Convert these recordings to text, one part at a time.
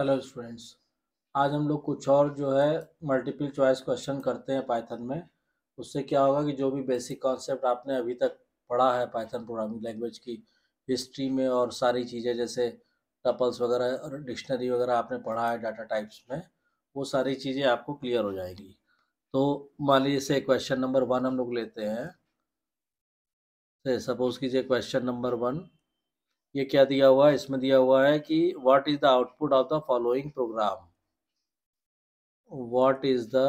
hello students आज हम लोग कुछ और जो है मल्टीपल चॉइस क्वेश्चन करते हैं पाइथन में उससे क्या होगा कि जो भी बेसिक कॉन्सेप्ट आपने अभी तक पढ़ा है पाइथन प्रोग्रामिंग लैंग्वेज की हिस्ट्री में और सारी चीज़ें जैसे टपल्स वगैरह और डिक्शनरी वगैरह आपने पढ़ा है डाटा टाइप्स में वो सारी चीज़ें आपको क्लियर हो जाएगी तो मान लीजिए से क्वेश्चन नंबर वन हम लोग लेते हैं सपोज़ कीजिए क्वेश्चन नंबर वन ये क्या दिया हुआ है इसमें दिया हुआ है कि what is the output of the following program what is the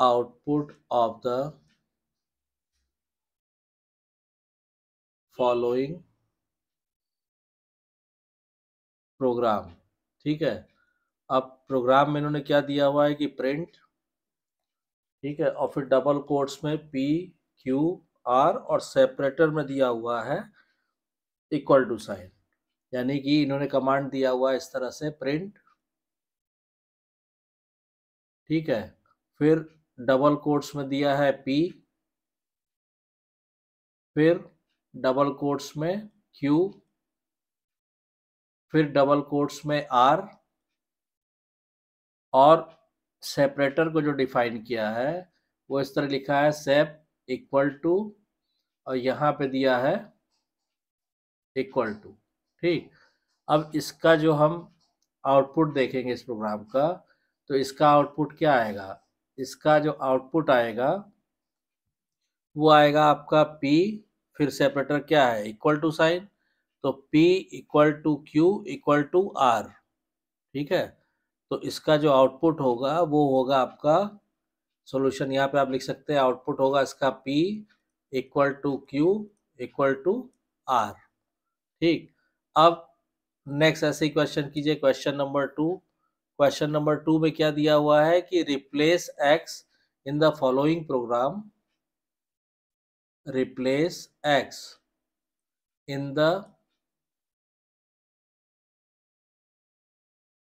output of the following program ठीक है अब प्रोग्राम में इन्होंने क्या दिया हुआ है कि प्रिंट ठीक है और फिर डबल कोर्ट्स में पी क्यू आर और सेपरेटर में दिया हुआ है इक्वल टू साइन यानी कि इन्होंने कमांड दिया हुआ है इस तरह से प्रिंट ठीक है फिर डबल कोट्स में दिया है पी फिर डबल कोट्स में क्यू फिर डबल कोट्स में आर और सेपरेटर को जो डिफाइन किया है वो इस तरह लिखा है सेप इक्वल टू और यहाँ पे दिया है इक्वल टू ठीक अब इसका जो हम आउटपुट देखेंगे इस प्रोग्राम का तो इसका आउटपुट क्या आएगा इसका जो आउटपुट आएगा वो आएगा आपका P फिर सेपरेटर क्या है इक्वल टू साइन तो P equal to Q equal to R ठीक है तो इसका जो आउटपुट होगा वो होगा आपका सॉल्यूशन यहाँ पे आप लिख सकते हैं आउटपुट होगा इसका P equal to Q equal to R ठीक अब नेक्स्ट ऐसे क्वेश्चन कीजिए question number two question number two में क्या दिया हुआ है कि replace X in the following program replace X in the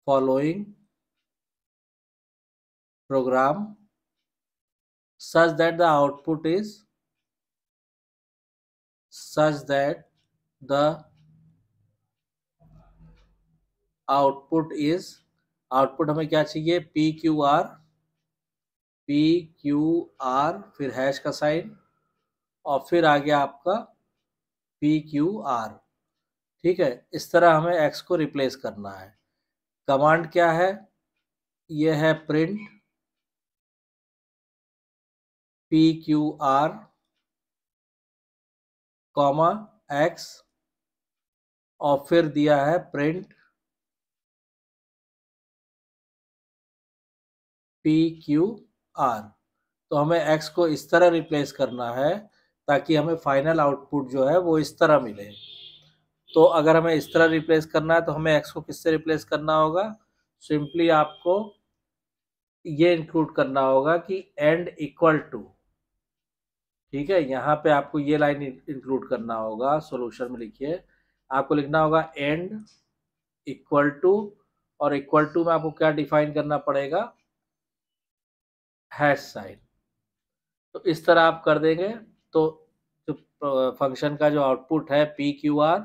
following program such that the output is such that the output is output हमें क्या चाहिए P Q R P Q R फिर हैश का साइन और फिर आ गया आपका P Q are ठीक है इस तरह हमें एक्स को रिप्लेस करना है कमांड क्या है यह है print P Q R comma X और फिर दिया है प्रिंट पी क्यू आर तो हमें एक्स को इस तरह रिप्लेस करना है ताकि हमें फाइनल आउटपुट जो है वो इस तरह मिले तो अगर हमें इस तरह रिप्लेस करना है तो हमें एक्स को किससे रिप्लेस करना होगा सिंपली आपको ये इंक्लूड करना होगा कि एंड इक्वल टू ठीक है यहाँ पे आपको ये लाइन इंक्लूड करना होगा सोल्यूशन में लिखिए आपको लिखना होगा एंड इक्वल टू और इक्वल टू में आपको क्या डिफाइन करना पड़ेगा हैश साइन तो इस तरह आप कर देंगे तो जो फंक्शन का जो आउटपुट है पी क्यू आर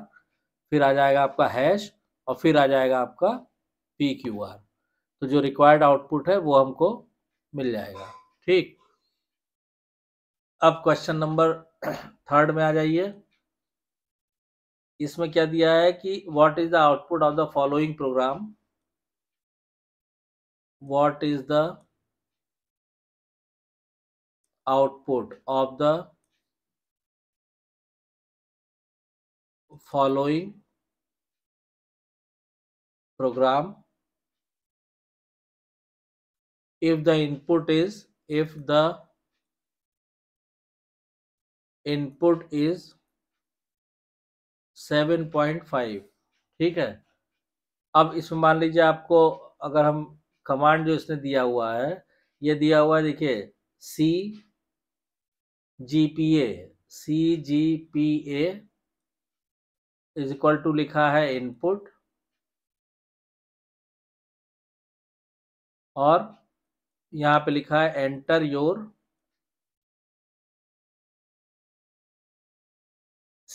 फिर आ जाएगा आपका हैश और फिर आ जाएगा आपका पी क्यू आर तो जो रिक्वायर्ड आउटपुट है वो हमको मिल जाएगा ठीक अब क्वेश्चन नंबर थर्ड में आ जाइए इसमें क्या दिया है कि what is the output of the following program what is the output of the following program if the input is if the input is seven point five ठीक है अब इसमें मान लीजिए आपको अगर हम कमांड जो इसने दिया हुआ है ये दिया हुआ है देखिए C G P A C G P A is equal to लिखा है इनपुट और यहाँ पे लिखा है enter your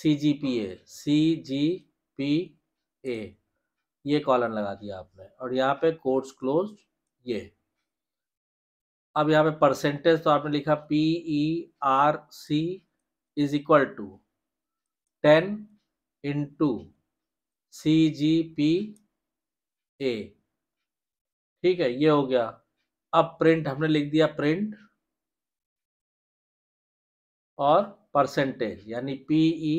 C G P A C G P A ये कॉलन लगा दिया आपने और यहाँ पे कोर्स क्लोज ये अब यहाँ पे परसेंटेज तो आपने लिखा P E R C is equal to ten into C G P A ठीक है ये हो गया अब प्रिंट हमने लिख दिया प्रिंट और परसेंटेज यानी पी ई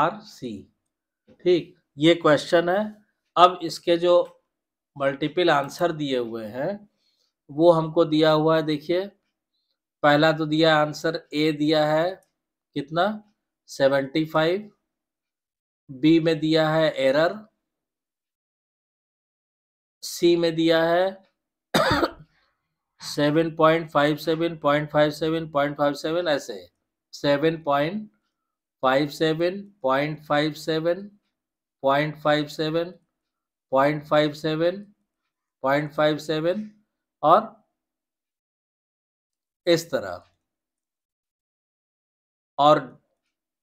आर सी ठीक ये क्वेश्चन है अब इसके जो मल्टीपल आंसर दिए हुए हैं वो हमको दिया हुआ है देखिए पहला तो दिया आंसर ए दिया है कितना सेवेंटी फाइव बी में दिया है एरर सी में दिया है seven point five seven point five seven point five seven ऐसे seven point five seven point five seven point five seven point five seven point five seven और इस तरह और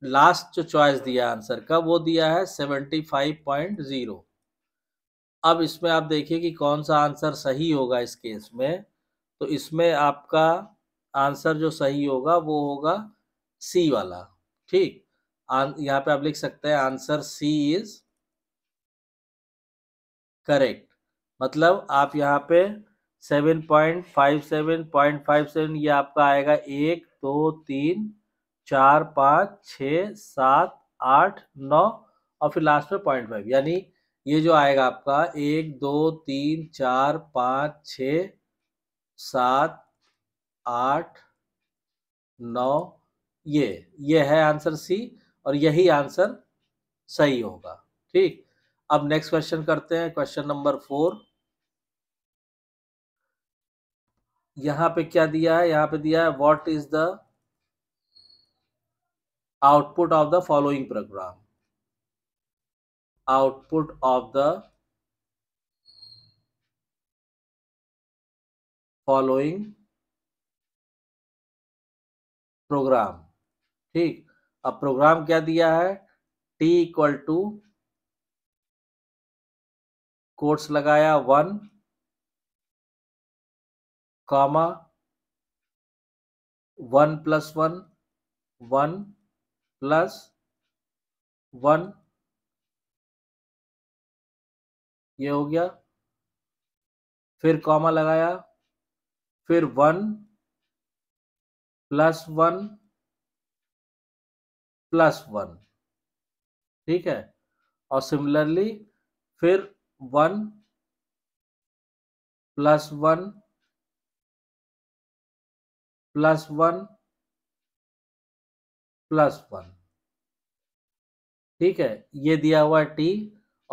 लास्ट जो चॉइस दिया आंसर का वो दिया है सेवेंटी फाइव पॉइंट जीरो अब इसमें आप देखिए कि कौन सा आंसर सही होगा इस केस में तो इसमें आपका आंसर जो सही होगा वो होगा सी वाला ठीक यहाँ पे आप लिख सकते हैं आंसर सी इज करेक्ट मतलब आप यहाँ पे seven point five seven point five seven ये आपका आएगा एक दो तीन चार पाँच छ सात आठ नौ और फिर लास्ट में पॉइंट फाइव यानी ये जो आएगा आपका एक दो तीन चार पाँच छ सात आठ नौ ये ये है आंसर सी और यही आंसर सही होगा ठीक अब नेक्स्ट क्वेश्चन करते हैं क्वेश्चन नंबर फोर यहां पे क्या दिया है यहां पे दिया है what is the output of the following program output of the following program ठीक अब प्रोग्राम क्या दिया है टी इक्वल टू कोर्स लगाया one comma one plus one one plus one ये हो गया फिर कॉमा लगाया फिर one plus one plus one ठीक है और सिमिलरली फिर one plus one plus one plus one ठीक है ये दिया हुआ टी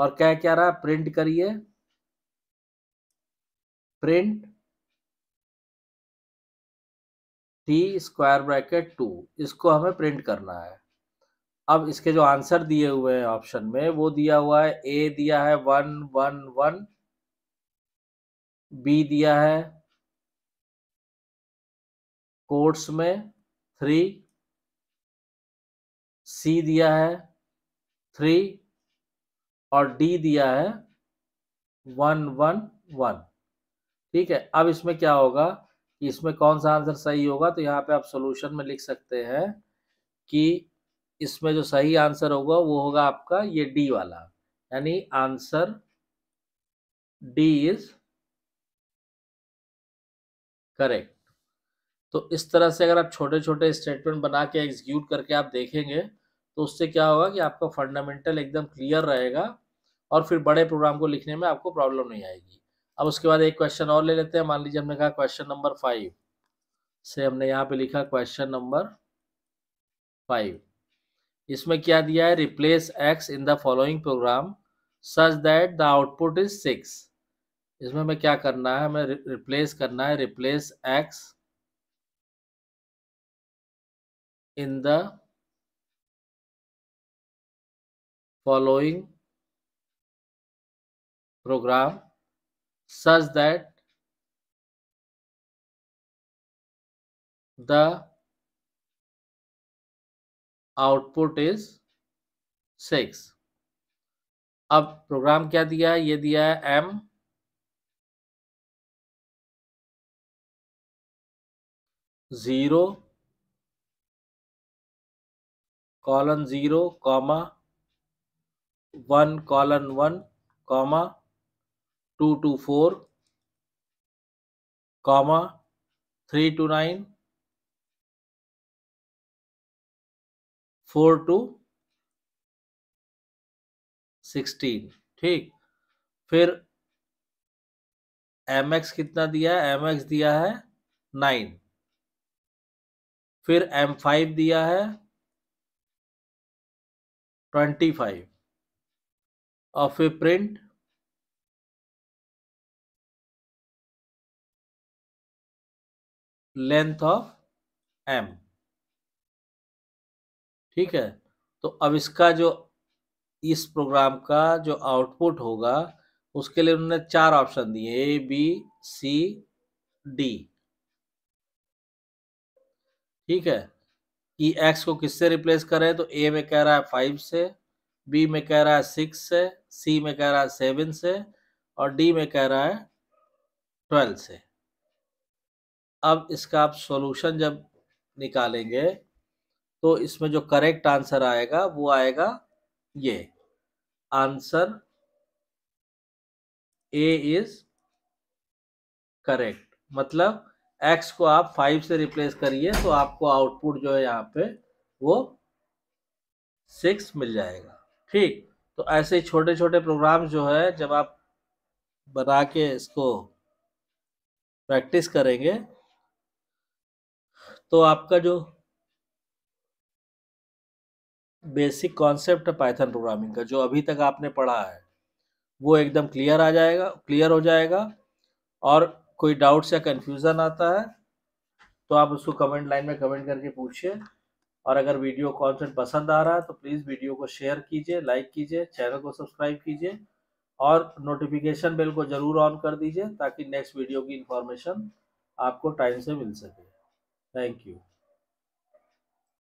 और क्या क्या रहा प्रिंट करिए print T square bracket two इसको हमें प्रिंट करना है अब इसके जो आंसर दिए हुए हैं ऑप्शन में वो दिया हुआ है ए दिया है वन वन वन बी दिया है कोर्ट्स में थ्री सी दिया है थ्री और डी दिया है वन वन वन ठीक है अब इसमें क्या होगा इसमें कौन सा आंसर सही होगा तो यहाँ पे आप सोल्यूशन में लिख सकते हैं कि इसमें जो सही आंसर होगा वो होगा आपका ये डी वाला यानी आंसर डी इज करेक्ट तो इस तरह से अगर आप छोटे छोटे स्टेटमेंट बना के एग्जीक्यूट करके आप देखेंगे तो उससे क्या होगा कि आपका फंडामेंटल एकदम क्लियर रहेगा और फिर बड़े प्रोग्राम को लिखने में आपको प्रॉब्लम नहीं आएगी अब उसके बाद एक क्वेश्चन और ले लेते हैं मान लीजिए हमने कहा क्वेश्चन नंबर फाइव से हमने यहाँ पे लिखा क्वेश्चन नंबर फाइव इसमें क्या दिया है replace X in the following program such that the output is six इसमें हमें क्या करना है हमें रिप्लेस करना है replace X in the following program such that the output is six अब प्रोग्राम क्या दिया है ये दिया है M zero colon zero comma one colon one comma two two four comma three two nine four two sixteen ठीक फिर M x कितना दिया है एम एक्स दिया है नाइन फिर एम फाइव दिया है ट्वेंटी फाइव और फिर प्रिंट लेंथ ऑफ एम ठीक है तो अब इसका जो इस प्रोग्राम का जो आउटपुट होगा उसके लिए उन्होंने चार ऑप्शन दिए ए बी सी डी ठीक है कि एक्स को किससे रिप्लेस करें तो ए में कह रहा है फाइव से बी में कह रहा है सिक्स से सी में कह रहा है सेवन से और डी में कह रहा है ट्वेल्व से अब इसका आप सॉल्यूशन जब निकालेंगे तो इसमें जो करेक्ट आंसर आएगा वो आएगा ये आंसर ए इज करेक्ट मतलब एक्स को आप फाइव से रिप्लेस करिए तो आपको आउटपुट जो है यहाँ पे वो सिक्स मिल जाएगा ठीक तो ऐसे छोटे छोटे प्रोग्राम जो है जब आप बना के इसको प्रैक्टिस करेंगे तो आपका जो बेसिक कॉन्सेप्ट है पाइथन प्रोग्रामिंग का जो अभी तक आपने पढ़ा है वो एकदम क्लियर आ जाएगा क्लियर हो जाएगा और कोई डाउट्स या कन्फ्यूज़न आता है तो आप उसको कमेंट लाइन में कमेंट करके पूछिए और अगर वीडियो कंटेंट पसंद आ रहा है तो प्लीज़ वीडियो को शेयर कीजिए लाइक कीजिए चैनल को सब्सक्राइब कीजिए और नोटिफिकेशन बेल को ज़रूर ऑन कर दीजिए ताकि नेक्स्ट वीडियो की इन्फॉर्मेशन आपको टाइम से मिल सके थैंक यू